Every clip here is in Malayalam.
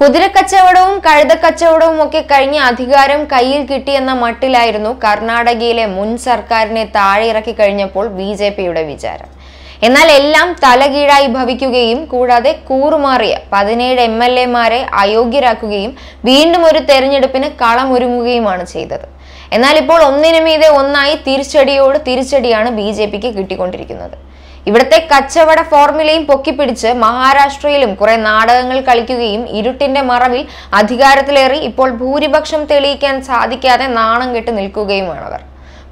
കുതിരക്കച്ചവടവും കഴുതക്കച്ചവടവും ഒക്കെ കഴിഞ്ഞ് അധികാരം കയ്യിൽ കിട്ടിയെന്ന മട്ടിലായിരുന്നു കർണാടകയിലെ മുൻ സർക്കാരിനെ താഴെ ഇറക്കി കഴിഞ്ഞപ്പോൾ ബി ജെ പിയുടെ വിചാരം എന്നാൽ എല്ലാം തലകീഴായി ഭവിക്കുകയും കൂടാതെ കൂറുമാറിയ പതിനേഴ് എം എൽ എമാരെ അയോഗ്യരാക്കുകയും വീണ്ടും ഒരു തെരഞ്ഞെടുപ്പിന് കളമൊരുങ്ങുകയുമാണ് ചെയ്തത് എന്നാൽ ഇപ്പോൾ ഒന്നിനുമീതെ ഒന്നായി തിരിച്ചടിയോട് തിരിച്ചടിയാണ് ബി ജെ പിക്ക് കിട്ടിക്കൊണ്ടിരിക്കുന്നത് ഇവിടുത്തെ കച്ചവട ഫോർമുലയും പൊക്കിപ്പിടിച്ച് മഹാരാഷ്ട്രയിലും കുറെ നാടകങ്ങൾ കളിക്കുകയും ഇരുട്ടിന്റെ മറവിൽ അധികാരത്തിലേറി ഇപ്പോൾ ഭൂരിപക്ഷം തെളിയിക്കാൻ സാധിക്കാതെ നാണം കെട്ട് നിൽക്കുകയുമാണവർ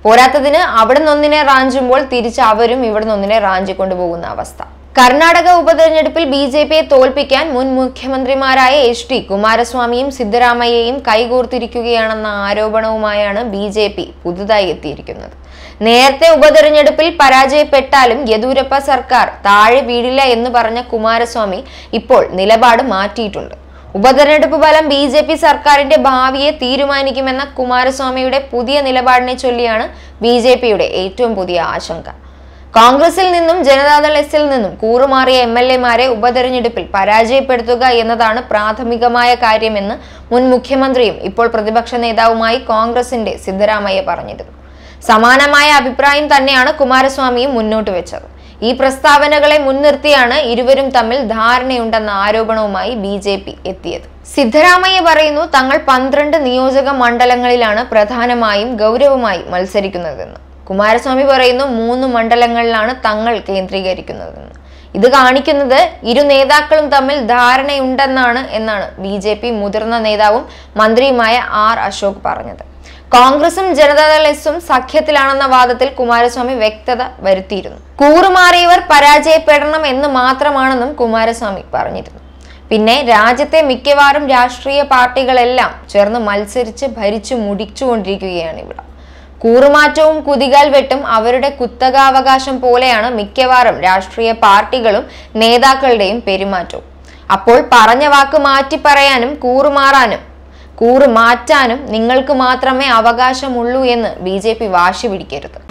പോരാത്തതിന് അവിടെ നിന്നൊന്നിനെ റാഞ്ചുമ്പോൾ തിരിച്ച് അവരും ഇവിടെ നിന്നൊന്നിനെ റാഞ്ചിക്കൊണ്ടുപോകുന്ന അവസ്ഥ കർണാടക ഉപതെരഞ്ഞെടുപ്പിൽ ബി ജെ പിയെ തോൽപ്പിക്കാൻ മുൻ മുഖ്യമന്ത്രിമാരായ എച്ച് ഡി കുമാരസ്വാമിയും സിദ്ധരാമയ്യയും കൈകോർത്തിരിക്കുകയാണെന്ന ആരോപണവുമായാണ് ബി ജെ പി പുതുതായി എത്തിയിരിക്കുന്നത് നേരത്തെ ഉപതെരഞ്ഞെടുപ്പിൽ പരാജയപ്പെട്ടാലും യെദ്യൂരപ്പ സർക്കാർ താഴെ വീഴില്ല എന്ന് പറഞ്ഞ കുമാരസ്വാമി ഇപ്പോൾ നിലപാട് മാറ്റിയിട്ടുണ്ട് ഉപതെരഞ്ഞെടുപ്പ് ഫലം ബി ജെ പി സർക്കാരിന്റെ ഭാവിയെ തീരുമാനിക്കുമെന്ന കുമാരസ്വാമിയുടെ പുതിയ നിലപാടിനെ ചൊല്ലിയാണ് ബി ജെ പിയുടെ ഏറ്റവും പുതിയ ആശങ്ക കോൺഗ്രസിൽ നിന്നും ജനതാദൾ എസിൽ നിന്നും കൂറുമാറിയ എം എൽ എമാരെ ഉപതെരഞ്ഞെടുപ്പിൽ പരാജയപ്പെടുത്തുക എന്നതാണ് പ്രാഥമികമായ കാര്യമെന്ന് മുൻ മുഖ്യമന്ത്രിയും ഇപ്പോൾ പ്രതിപക്ഷ നേതാവുമായി കോൺഗ്രസിന്റെ സിദ്ധരാമയ്യ പറഞ്ഞിരുന്നു സമാനമായ അഭിപ്രായം തന്നെയാണ് കുമാരസ്വാമിയും മുന്നോട്ട് വെച്ചത് ഈ പ്രസ്താവനകളെ മുൻനിർത്തിയാണ് ഇരുവരും തമ്മിൽ ധാരണയുണ്ടെന്ന ആരോപണവുമായി ബി എത്തിയത് സിദ്ധരാമയ്യ പറയുന്നു തങ്ങൾ പന്ത്രണ്ട് നിയോജക മണ്ഡലങ്ങളിലാണ് പ്രധാനമായും ഗൗരവമായി മത്സരിക്കുന്നതെന്ന് കുമാരസ്വാമി പറയുന്നു മൂന്ന് മണ്ഡലങ്ങളിലാണ് തങ്ങൾ കേന്ദ്രീകരിക്കുന്നതെന്ന് ഇത് കാണിക്കുന്നത് ഇരു നേതാക്കളും തമ്മിൽ ധാരണയുണ്ടെന്നാണ് എന്നാണ് ബി ജെ പി മുതിർന്ന നേതാവും മന്ത്രിയുമായ ആർ അശോക് പറഞ്ഞത് കോൺഗ്രസും ജനതാദൾ എസും സഖ്യത്തിലാണെന്ന വാദത്തിൽ കുമാരസ്വാമി വ്യക്തത വരുത്തിയിരുന്നു കൂറുമാറിയവർ പരാജയപ്പെടണം എന്ന് മാത്രമാണെന്നും കുമാരസ്വാമി പറഞ്ഞിരുന്നു പിന്നെ രാജ്യത്തെ മിക്കവാറും രാഷ്ട്രീയ പാർട്ടികളെല്ലാം ചേർന്ന് മത്സരിച്ച് ഭരിച്ചു മുടിച്ചുകൊണ്ടിരിക്കുകയാണ് ഇവിടെ കൂറുമാറ്റവും കുതികാൽ വെട്ടും അവരുടെ കുത്തകാവകാശം പോലെയാണ് മിക്കവാറും രാഷ്ട്രീയ പാർട്ടികളും നേതാക്കളുടെയും പെരുമാറ്റവും അപ്പോൾ പറഞ്ഞ വാക്ക് മാറ്റി പറയാനും കൂറുമാറാനും കൂറുമാറ്റാനും നിങ്ങൾക്ക് മാത്രമേ അവകാശമുള്ളൂ എന്ന് ബി വാശി പിടിക്കരുത്